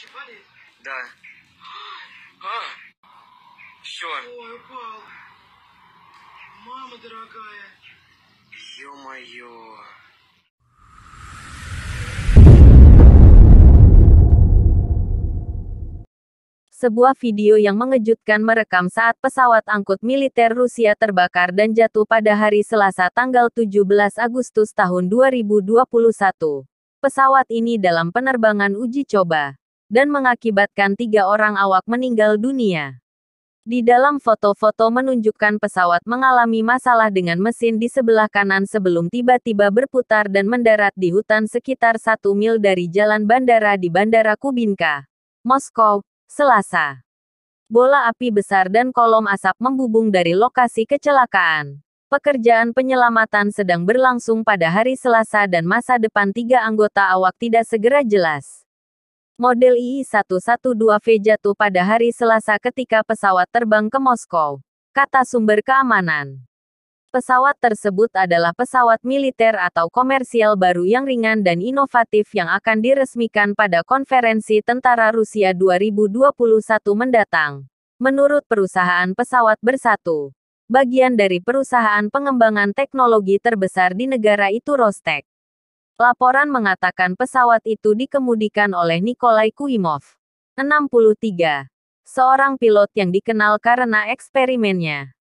Oh, eh. sebuah video yang mengejutkan merekam saat pesawat angkut militer Rusia terbakar dan jatuh pada hari Selasa tanggal 17 Agustus tahun 2021. Pesawat ini dalam penerbangan uji coba dan mengakibatkan tiga orang awak meninggal dunia. Di dalam foto-foto menunjukkan pesawat mengalami masalah dengan mesin di sebelah kanan sebelum tiba-tiba berputar dan mendarat di hutan sekitar satu mil dari jalan bandara di Bandara Kubinka, Moskow, Selasa. Bola api besar dan kolom asap membubung dari lokasi kecelakaan. Pekerjaan penyelamatan sedang berlangsung pada hari Selasa dan masa depan tiga anggota awak tidak segera jelas model II-112V jatuh pada hari Selasa ketika pesawat terbang ke Moskow, kata sumber keamanan. Pesawat tersebut adalah pesawat militer atau komersial baru yang ringan dan inovatif yang akan diresmikan pada konferensi tentara Rusia 2021 mendatang. Menurut perusahaan pesawat bersatu, bagian dari perusahaan pengembangan teknologi terbesar di negara itu Rostec. Laporan mengatakan pesawat itu dikemudikan oleh Nikolai Kuimov, 63, seorang pilot yang dikenal karena eksperimennya.